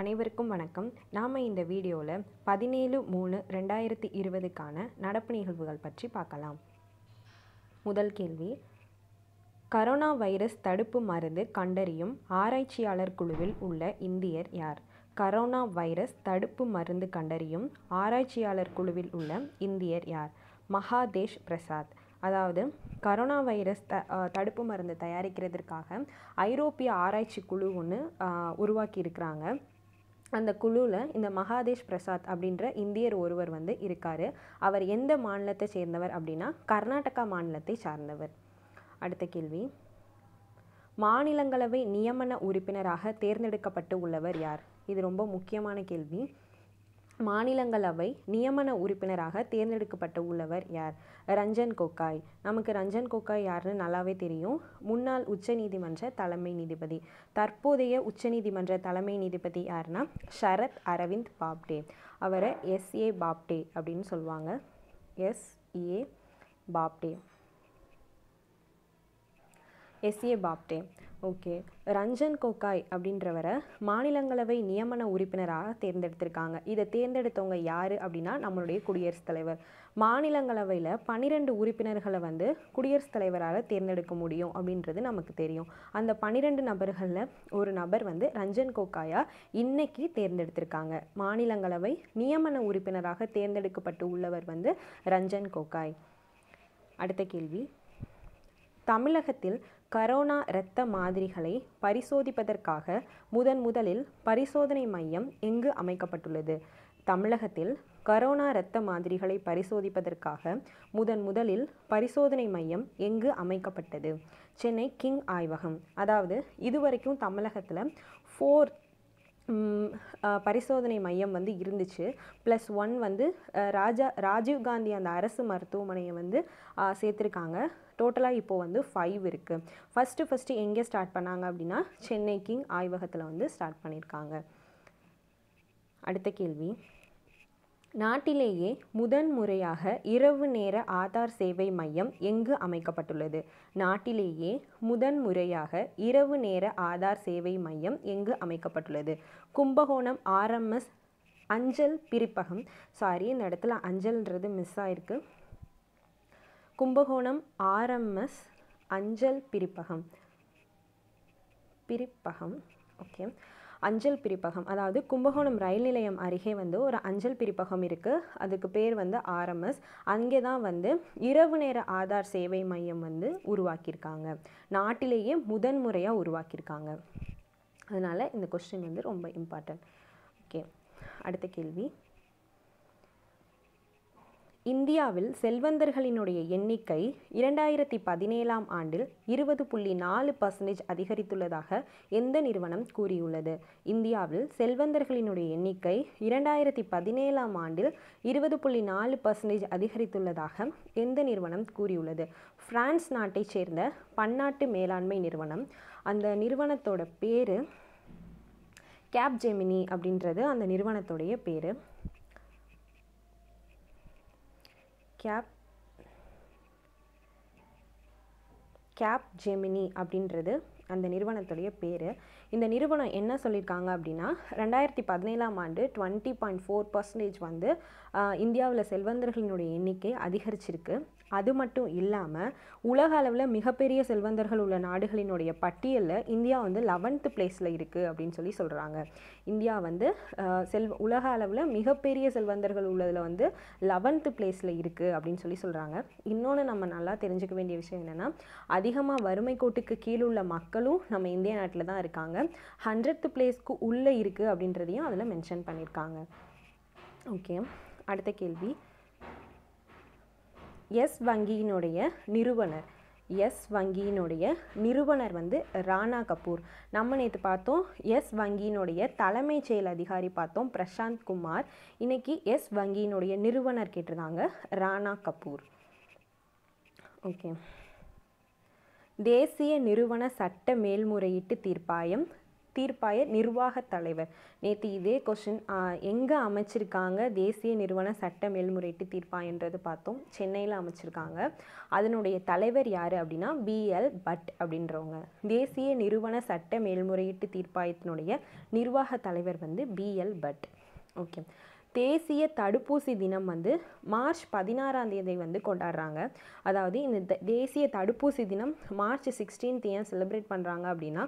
அனைவருக்கும் வணக்கம் நாம் இந்த வீடியோவில் பதினேழு மூணு ரெண்டாயிரத்தி இருபதுக்கான நடப்பு நிகழ்வுகள் பற்றி பார்க்கலாம் முதல் கேள்வி கரோனா வைரஸ் தடுப்பு மருந்து கண்டறியும் ஆராய்ச்சியாளர் குழுவில் உள்ள இந்தியர் யார் கரோனா வைரஸ் தடுப்பு மருந்து கண்டறியும் ஆராய்ச்சியாளர் குழுவில் உள்ள இந்தியர் யார் மகாதேஷ் பிரசாத் அதாவது கரோனா வைரஸ் த தடுப்பு மருந்து தயாரிக்கிறதுக்காக ஐரோப்பிய ஆராய்ச்சி குழு ஒன்று உருவாக்கியிருக்கிறாங்க அந்த குழுவில் இந்த மகாதேஷ் பிரசாத் அப்படின்ற இந்தியர் ஒருவர் வந்து இருக்கார் அவர் எந்த மாநிலத்தை சேர்ந்தவர் அப்படின்னா கர்நாடகா மாநிலத்தை சார்ந்தவர் அடுத்த கேள்வி மாநிலங்களவை நியமன உறுப்பினராக தேர்ந்தெடுக்கப்பட்டு உள்ளவர் யார் இது ரொம்ப முக்கியமான கேள்வி மாநிலங்களவை நியமன உறுப்பினராக தேர்ந்தெடுக்கப்பட்ட உள்ளவர் யார் ரஞ்சன் கோகாய் நமக்கு ரஞ்சன் கோகாய் யாருன்னு நல்லாவே தெரியும் முன்னாள் உச்சநீதிமன்ற தலைமை நீதிபதி தற்போதைய உச்சநீதிமன்ற தலைமை நீதிபதி யாருன்னா ஷரத் அரவிந்த் பாப்டே அவரை எஸ்ஏ பாப்டே அப்படின்னு சொல்லுவாங்க S A Bobde S A Bobde okay Ranjan Gogoi அப்படின்றவரை மாநிலங்களவை நியமன உறுப்பினராக தேர்ந்தெடுத்திருக்காங்க இதை தேர்ந்தெடுத்தவங்க யார் அப்படின்னா நம்மளுடைய குடியரசுத் தலைவர் மாநிலங்களவையில் பன்னிரெண்டு உறுப்பினர்களை வந்து குடியரசுத் தலைவரால் தேர்ந்தெடுக்க முடியும் அப்படின்றது நமக்கு தெரியும் அந்த பன்னிரெண்டு நபர்களில் ஒரு நபர் வந்து ரஞ்சன் கோகாயாக இன்னைக்கு தேர்ந்தெடுத்திருக்காங்க மாநிலங்களவை நியமன உறுப்பினராக தேர்ந்தெடுக்கப்பட்டு உள்ளவர் வந்து ரஞ்சன் கோகாய் அடுத்த கேள்வி தமிழகத்தில் கரோனா இரத்த மாதிரிகளை பரிசோதிப்பதற்காக முதன் முதலில் பரிசோதனை மையம் எங்கு அமைக்கப்பட்டுள்ளது தமிழகத்தில் கரோனா இரத்த மாதிரிகளை பரிசோதிப்பதற்காக முதன் முதலில் பரிசோதனை மையம் எங்கு அமைக்கப்பட்டது சென்னை கிங் ஆய்வகம் அதாவது இதுவரைக்கும் தமிழகத்தில் ஃபோர் பரிசோதனை மையம் வந்து இருந்துச்சு ப்ளஸ் ஒன் வந்து ராஜா ராஜீவ்காந்தி அந்த அரசு மருத்துவமனையை வந்து சேர்த்துருக்காங்க டோட்டலாக இப்போது வந்து ஃபைவ் இருக்குது ஃபஸ்ட்டு ஃபஸ்ட்டு எங்கே ஸ்டார்ட் பண்ணாங்க அப்படின்னா சென்னை கிங் ஆய்வகத்தில் வந்து ஸ்டார்ட் பண்ணியிருக்காங்க அடுத்த கேள்வி நாட்டிலேயே முதன் முறையாக இரவு நேர ஆதார் சேவை மையம் எங்கு அமைக்கப்பட்டுள்ளது நாட்டிலேயே முதன் முறையாக இரவு நேர ஆதார் சேவை மையம் எங்கு அமைக்கப்பட்டுள்ளது கும்பகோணம் ஆர்எம்எஸ் அஞ்சல் பிரிப்பகம் சாரி இந்த இடத்துல அஞ்சல்ன்றது மிஸ் ஆயிருக்கு கும்பகோணம் ஆர்எம்எஸ் அஞ்சல் பிரிப்பகம் பிரிப்பகம் ஓகே அஞ்சல் பிரிப்பகம் அதாவது கும்பகோணம் ரயில் நிலையம் அருகே வந்து ஒரு அஞ்சல் பிரிப்பகம் இருக்குது அதுக்கு பேர் வந்து ஆர்எம்எஸ் அங்கே தான் வந்து இரவு நேர ஆதார் சேவை மையம் வந்து உருவாக்கியிருக்காங்க நாட்டிலேயே முதன்முறையாக உருவாக்கியிருக்காங்க அதனால் இந்த கொஸ்டின் வந்து ரொம்ப இம்பார்ட்டன்ட் ஓகே அடுத்த கேள்வி இந்தியாவில் செல்வந்தர்களினுடைய எண்ணிக்கை இரண்டாயிரத்தி பதினேழாம் ஆண்டில் இருபது புள்ளி நாலு பர்சன்டேஜ் அதிகரித்துள்ளதாக எந்த நிறுவனம் கூறியுள்ளது இந்தியாவில் செல்வந்தர்களினுடைய எண்ணிக்கை இரண்டாயிரத்தி பதினேழாம் ஆண்டில் இருபது புள்ளி நாலு பர்சன்டேஜ் அதிகரித்துள்ளதாக எந்த நிறுவனம் கூறியுள்ளது பிரான்ஸ் நாட்டைச் சேர்ந்த பன்னாட்டு மேலாண்மை நிறுவனம் அந்த நிறுவனத்தோட பேர் கேப் ஜெமினி அப்படின்றது அந்த நிறுவனத்துடைய பேர் கேப் கேப் ஜெமினி அப்படின்றது அந்த நிறுவனத்துடைய பேர் இந்த நிறுவனம் என்ன சொல்லியிருக்காங்க அப்படின்னா ரெண்டாயிரத்தி பதினேழாம் ஆண்டு டுவெண்ட்டி பாயிண்ட் ஃபோர் பர்சன்டேஜ் வந்து இந்தியாவில் செல்வந்தர்களினுடைய எண்ணிக்கை அதிகரிச்சிருக்கு அது மட்டும் இல்லாமல் உலக அளவில் மிகப்பெரிய செல்வந்தர்கள் உள்ள நாடுகளினுடைய பட்டியலில் இந்தியா வந்து லெவன்த்து பிளேஸில் இருக்குது அப்படின்னு சொல்லி சொல்கிறாங்க இந்தியா வந்து செல் உலக அளவில் மிகப்பெரிய செல்வந்தர்கள் உள்ளதில் வந்து லெவன்த்து பிளேஸில் இருக்குது அப்படின்னு சொல்லி சொல்கிறாங்க இன்னொன்று நம்ம நல்லா தெரிஞ்சுக்க வேண்டிய விஷயம் என்னென்னா அதிகமாக வறுமை கோட்டுக்கு கீழே உள்ள மக்களும் நம்ம இந்திய நாட்டில் தான் இருக்காங்க ஹண்ட்ரட் பிளேஸ்க்கு உள்ளே இருக்குது அப்படின்றதையும் அதில் மென்ஷன் பண்ணியிருக்காங்க ஓகே அடுத்த கேள்வி எஸ் வங்கியினுடைய நிறுவனர் எஸ் வங்கியினுடைய நிறுவனர் வந்து ராணா கபூர் நம்ம நேற்று பார்த்தோம் எஸ் வங்கியினுடைய தலைமை செயல் அதிகாரி பார்த்தோம் பிரசாந்த் குமார் இன்றைக்கி எஸ் வங்கியினுடைய நிறுவனர் கேட்டிருந்தாங்க ராணா கபூர் ஓகே தேசிய நிறுவன சட்ட மேல்முறையீட்டு தீர்ப்பாயம் தீர்ப்பாய நிர்வாக தலைவர் நேற்று இதே கொஷின் எங்கே அமைச்சிருக்காங்க தேசிய நிறுவன சட்ட மேல்முறையீட்டு தீர்ப்பாயன்றது பார்த்தோம் சென்னையில் அமைச்சிருக்காங்க அதனுடைய தலைவர் யார் அப்படின்னா பிஎல் பட் அப்படின்றவங்க தேசிய நிறுவன சட்ட மேல்முறையீட்டு தீர்ப்பாயத்தினுடைய நிர்வாக தலைவர் வந்து பிஎல் பட் ஓகே தேசிய தடுப்பூசி தினம் வந்து மார்ச் பதினாறாம் தேதி வந்து கொண்டாடுறாங்க அதாவது இந்த தேசிய தடுப்பூசி தினம் மார்ச் சிக்ஸ்டீன்த் ஏன் செலிப்ரேட் பண்ணுறாங்க அப்படின்னா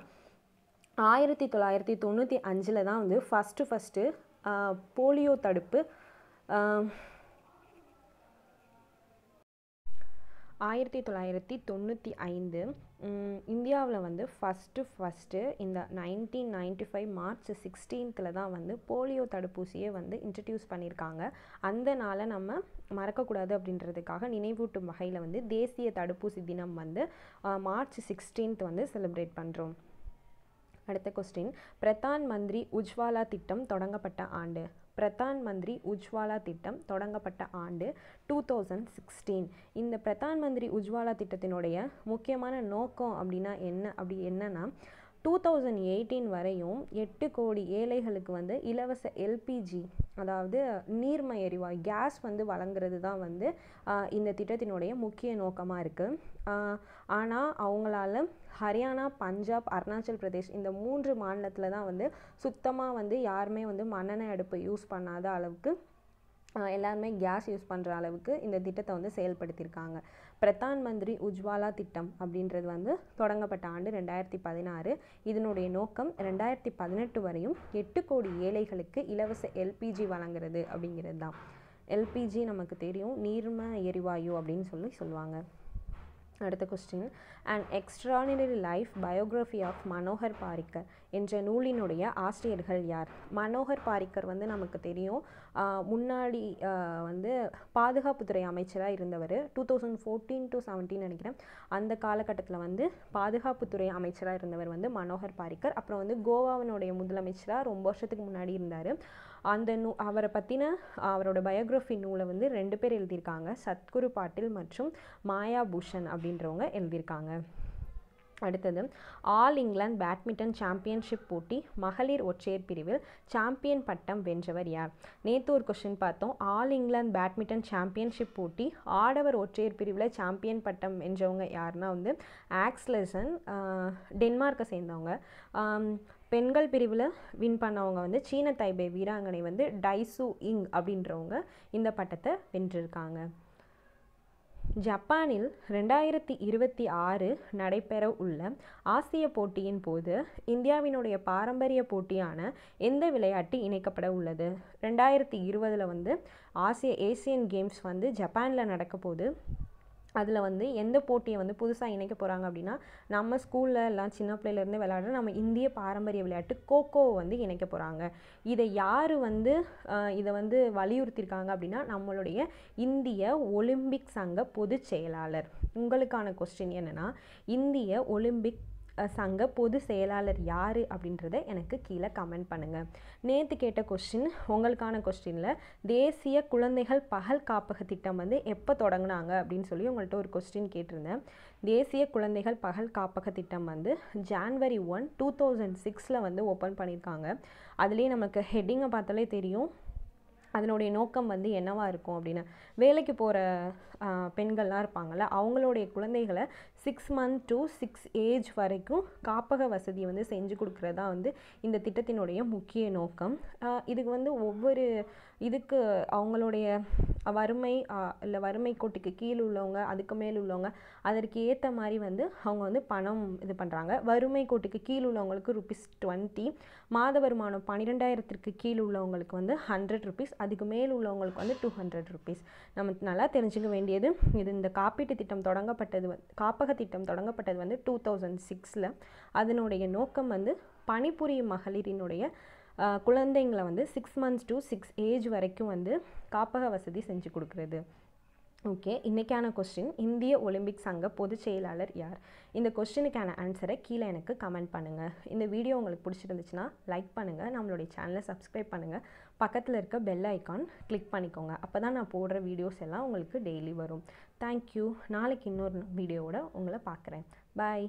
ஆயிரத்தி தொள்ளாயிரத்தி தொண்ணூற்றி அஞ்சில் தான் வந்து ஃபஸ்ட்டு ஃபஸ்ட்டு போலியோ தடுப்பு ஆயிரத்தி தொள்ளாயிரத்தி தொண்ணூற்றி ஐந்து இந்தியாவில் வந்து ஃபஸ்ட்டு ஃபஸ்ட்டு இந்த நைன்டீன் நைன்ட்டி ஃபைவ் மார்ச் சிக்ஸ்டீன்த்தில் தான் வந்து போலியோ தடுப்பூசியை வந்து இன்ட்ரடியூஸ் பண்ணியிருக்காங்க அந்த நாளை நம்ம மறக்கக்கூடாது அப்படின்றதுக்காக நினைவூட்டும் வகையில் வந்து தேசிய தடுப்பூசி தினம் வந்து மார்ச் சிக்ஸ்டீன்த் வந்து செலிப்ரேட் பண்ணுறோம் அடுத்த கொஸ்டின் பிரதான் மந்திரி உஜ்வாலா திட்டம் தொடங்கப்பட்ட ஆண்டு பிரதான் மந்திரி உஜ்வாலா திட்டம் தொடங்கப்பட்ட ஆண்டு டூ தௌசண்ட் சிக்ஸ்டீன் இந்த பிரதான் மந்திரி உஜ்வாலா திட்டத்தினுடைய முக்கியமான நோக்கம் அப்படின்னா என்ன அப்படி என்னன்னா டூ தௌசண்ட் எயிட்டீன் வரையும் எட்டு கோடி ஏழைகளுக்கு வந்து இலவச எல்பிஜி அதாவது நீர்ம எரிவாயு கேஸ் வந்து வழங்குறது தான் வந்து இந்த திட்டத்தினுடைய முக்கிய நோக்கமாக இருக்குது ஆனால் அவங்களால ஹரியானா பஞ்சாப் அருணாச்சல் பிரதேஷ் இந்த மூன்று மாநிலத்தில் தான் வந்து சுத்தமாக வந்து யாருமே வந்து மண்ணெண்ணெய் அடுப்பை யூஸ் பண்ணாத அளவுக்கு எல்லாருமே கேஸ் யூஸ் பண்ணுற அளவுக்கு இந்த திட்டத்தை வந்து செயல்படுத்தியிருக்காங்க பிரதான் மந்திரி உஜ்வாலா திட்டம் அப்படின்றது வந்து தொடங்கப்பட்ட ஆண்டு ரெண்டாயிரத்தி பதினாறு இதனுடைய நோக்கம் ரெண்டாயிரத்தி பதினெட்டு வரையும் எட்டு கோடி ஏழைகளுக்கு இலவச எல்பிஜி வழங்குறது அப்படிங்கிறது தான் எல்பிஜி நமக்கு தெரியும் நீர்ம எரிவாயு அப்படின்னு சொல்லி சொல்லுவாங்க அடுத்த question and extraordinary life biography of Manohar Parrikar என்ற நூலினுடைய ஆசிரியர்கள் யார் மனோகர் பாரிக்கர் வந்து நமக்கு தெரியும் முன்னாடி வந்து பாதுகாப்புத்துறை அமைச்சராக இருந்தவர் two thousand fourteen to seventeen நினைக்கிறேன் அந்த காலகட்டத்தில் வந்து பாதுகாப்புத்துறை அமைச்சராக இருந்தவர் வந்து மனோகர் பாரிக்கர் அப்புறம் வந்து கோவாவினுடைய முதலமைச்சராக ரொம்ப வருஷத்துக்கு முன்னாடி இருந்தார் அந்த நூ அவரை பற்றின அவரோட பயோகிராஃபி நூலை வந்து ரெண்டு பேர் எழுதியிருக்காங்க சத்குரு பாட்டில் மற்றும் மாயா பூஷன் அப்படின்றவங்க எழுதியிருக்காங்க அடுத்தது ஆல் இங்கிலாந்து பேட்மிண்டன் சாம்பியன்ஷிப் போட்டி மகளிர் ஒற்றையர் பிரிவில் சாம்பியன் பட்டம் வென்றவர் யார் நேற்று ஒரு கொஷின் பார்த்தோம் ஆல் இங்கிலாந்து பேட்மிண்டன் சாம்பியன்ஷிப் போட்டி ஆடவர் ஒற்றையர் பிரிவில் சாம்பியன் பட்டம் வென்றவங்க யார்னா வந்து ஆக்ஸ்லெசன் டென்மார்க்கை சேர்ந்தவங்க பெண்கள் பிரிவில் வின் பண்ணவங்க வந்து சீன தைபே வீராங்கனை வந்து டைசு இங் அப்படின்றவங்க இந்த பட்டத்தை வென்றிருக்காங்க ஜப்பானில் ரெண்டாயிரத்தி இருபத்தி ஆறு நடைபெற உள்ள ஆசிய போட்டியின் போது இந்தியாவினுடைய பாரம்பரிய போட்டியான எந்த விளையாட்டு இணைக்கப்பட உள்ளது ரெண்டாயிரத்தி இருபதில் வந்து ஆசிய ஏசியன் கேம்ஸ் வந்து ஜப்பானில் நடக்க போது அதில் வந்து எந்த போட்டியை வந்து புதுசாக இணைக்க போகிறாங்க அப்படின்னா நம்ம ஸ்கூலில் எல்லாம் சின்ன பிள்ளையிலேருந்து விளையாடுற நம்ம இந்திய பாரம்பரிய விளையாட்டு கோகோவை வந்து இணைக்க போகிறாங்க இதை யார் வந்து இதை வந்து வலியுறுத்தியிருக்காங்க அப்படின்னா நம்மளுடைய இந்திய ஒலிம்பிக் சங்க பொதுச் செயலாளர் உங்களுக்கான கொஸ்டின் என்னென்னா இந்திய ஒலிம்பிக் சங்க பொது செயலாளர் யார் அப்படின்றத எனக்கு கீழே கமெண்ட் பண்ணுங்கள் நேற்று கேட்ட கொஸ்டின் உங்களுக்கான கொஸ்டினில் தேசிய குழந்தைகள் பகல் காப்பக திட்டம் வந்து எப்போ தொடங்கினாங்க அப்படின்னு சொல்லி உங்கள்கிட்ட ஒரு கொஸ்டின் கேட்டிருந்தேன் தேசிய குழந்தைகள் பகல் காப்பக திட்டம் வந்து ஜான்வரி ஒன் டூ தௌசண்ட் சிக்ஸில் வந்து ஓப்பன் பண்ணியிருக்காங்க அதுலேயே நமக்கு ஹெட்டிங்கை பார்த்தாலே தெரியும் அதனுடைய நோக்கம் வந்து என்னவாக இருக்கும் அப்படின்னு வேலைக்கு போகிற பெண்கள்லாம் இருப்பாங்கள்ல அவங்களுடைய குழந்தைகளை six month to six age வரைக்கும் காப்பக வசதி வந்து செஞ்சு கொடுக்குறதா வந்து இந்த திட்டத்தினுடைய முக்கிய நோக்கம் இதுக்கு வந்து ஒவ்வொரு இதுக்கு அவங்களுடைய வறுமை இல்லை வறுமை கோட்டுக்கு கீழ் உள்ளவங்க அதுக்கு மேல் உள்ளவங்க அதற்கு ஏற்ற மாதிரி வந்து அவங்க வந்து பணம் இது பண்ணுறாங்க வறுமை கோட்டுக்கு கீழ் உள்ளவங்களுக்கு ருபீஸ் டுவெண்ட்டி மாத வருமானம் பன்னிரெண்டாயிரத்திற்கு கீழ் உள்ளவங்களுக்கு வந்து ஹண்ட்ரட் ருபீஸ் அதுக்கு மேல் உள்ளவங்களுக்கு வந்து டூ ஹண்ட்ரட் ருபீஸ் நம்ம நல்லா தெரிஞ்சுக்க வேண்டியது இது இந்த காப்பீட்டு திட்டம் தொடங்கப்பட்டது காப்பக திட்டம் தொடங்கப்பட்டது வந்து டூ தௌசண்ட் சிக்ஸில் அதனுடைய நோக்கம் வந்து பணிபுரியும் மகளிரினுடைய குழந்தைங்களை வந்து six months to six age வரைக்கும் வந்து காப்பக வசதி செஞ்சு கொடுக்குறது ஓகே இன்றைக்கான கொஸ்டின் இந்திய ஒலிம்பிக் சங்க பொதுச் செயலாளர் யார் இந்த கொஸ்டினுக்கான ஆன்சரை கீழே எனக்கு கமெண்ட் பண்ணுங்கள் இந்த வீடியோ உங்களுக்கு பிடிச்சிருந்துச்சுன்னா லைக் பண்ணுங்கள் நம்மளுடைய சேனலை சப்ஸ்கிரைப் பண்ணுங்கள் பக்கத்தில் இருக்க பெல் ஐக்கான் கிளிக் பண்ணிக்கோங்க அப்போ தான் நான் போடுற வீடியோஸ் எல்லாம் உங்களுக்கு டெய்லி வரும் தேங்க்யூ நாளைக்கு இன்னொரு வீடியோவோட உங்களை பார்க்குறேன் பாய்